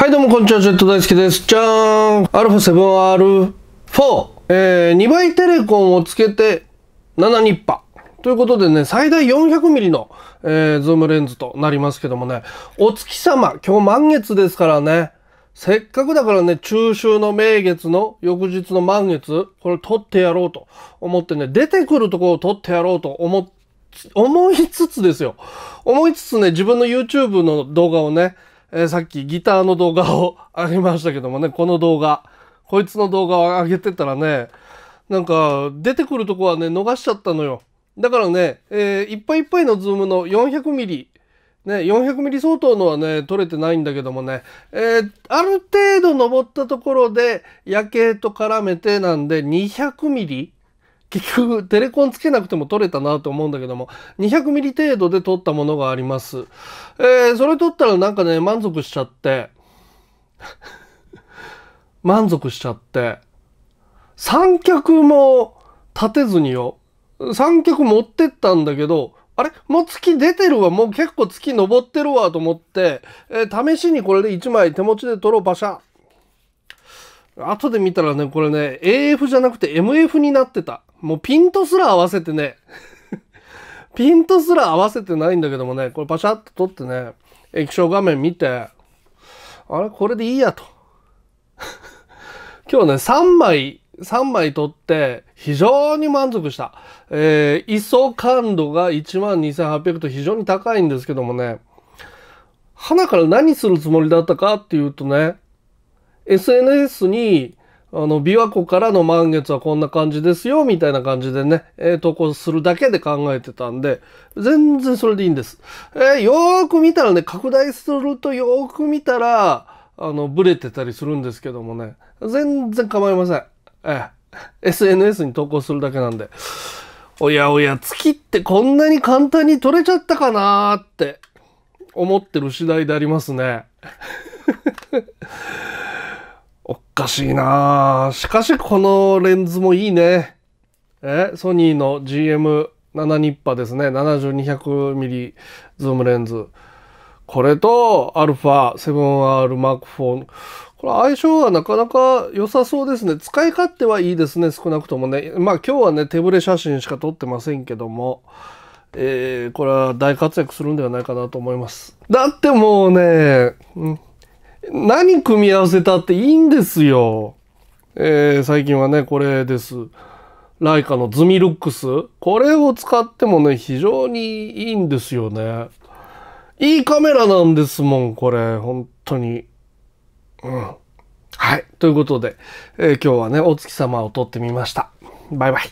はいどうもこんにちは、ジェット大好きです。じゃーんアル !α7R4! えー、2倍テレコンをつけて7ニッパ。ということでね、最大 400mm の、えー、ズームレンズとなりますけどもね、お月様、今日満月ですからね、せっかくだからね、中秋の名月の翌日の満月、これ撮ってやろうと思ってね、出てくるとこを撮ってやろうと思って、思いつつですよ。思いつつね、自分の YouTube の動画をね、えー、さっきギターの動画をあげましたけどもね、この動画、こいつの動画を上げてたらね、なんか出てくるとこはね、逃しちゃったのよ。だからね、えー、いっぱいいっぱいのズームの400ミリ、ね、400ミリ相当のはね、取れてないんだけどもね、えー、ある程度登ったところで夜景と絡めてなんで200ミリ結局テレコンつけなくても撮れたなと思うんだけども2 0 0ミリ程度で撮ったものがあります、えー、それ撮ったらなんかね満足しちゃって 満足しちゃって三脚も立てずによ三脚持ってったんだけどあれもう月出てるわ。もう結構月登ってるわと思って、えー、試しにこれで1枚手持ちで撮ろう、パシャ。後で見たらね、これね、AF じゃなくて MF になってた。もうピントすら合わせてね ピントすら合わせてないんだけどもね、これパシャッと撮ってね、液晶画面見て、あれこれでいいやと。今日ね、3枚、3枚撮って非常に満足した。えー、ISO 感度が12,800と非常に高いんですけどもね、花から何するつもりだったかっていうとね、SNS にあの、琵琶湖からの満月はこんな感じですよ、みたいな感じでね、えー、投稿するだけで考えてたんで、全然それでいいんです。えー、よーく見たらね、拡大するとよーく見たら、あの、ブレてたりするんですけどもね、全然構いません。えー、SNS に投稿するだけなんで。おやおや、月ってこんなに簡単に取れちゃったかなーって思ってる次第でありますね。難しいなしかしこのレンズもいいね。え、ソニーの GM7 ニッパですね。7200mm ズームレンズ。これと α7R マーク4これ相性はなかなか良さそうですね。使い勝手はいいですね。少なくともね。まあ今日はね、手ぶれ写真しか撮ってませんけども。えー、これは大活躍するんではないかなと思います。だってもうね、うん何組み合わせたっていいんですよ。えー、最近はね、これです。ライカのズミルックス。これを使ってもね、非常にいいんですよね。いいカメラなんですもん、これ。本当に。うん。はい。ということで、えー、今日はね、お月様を撮ってみました。バイバイ。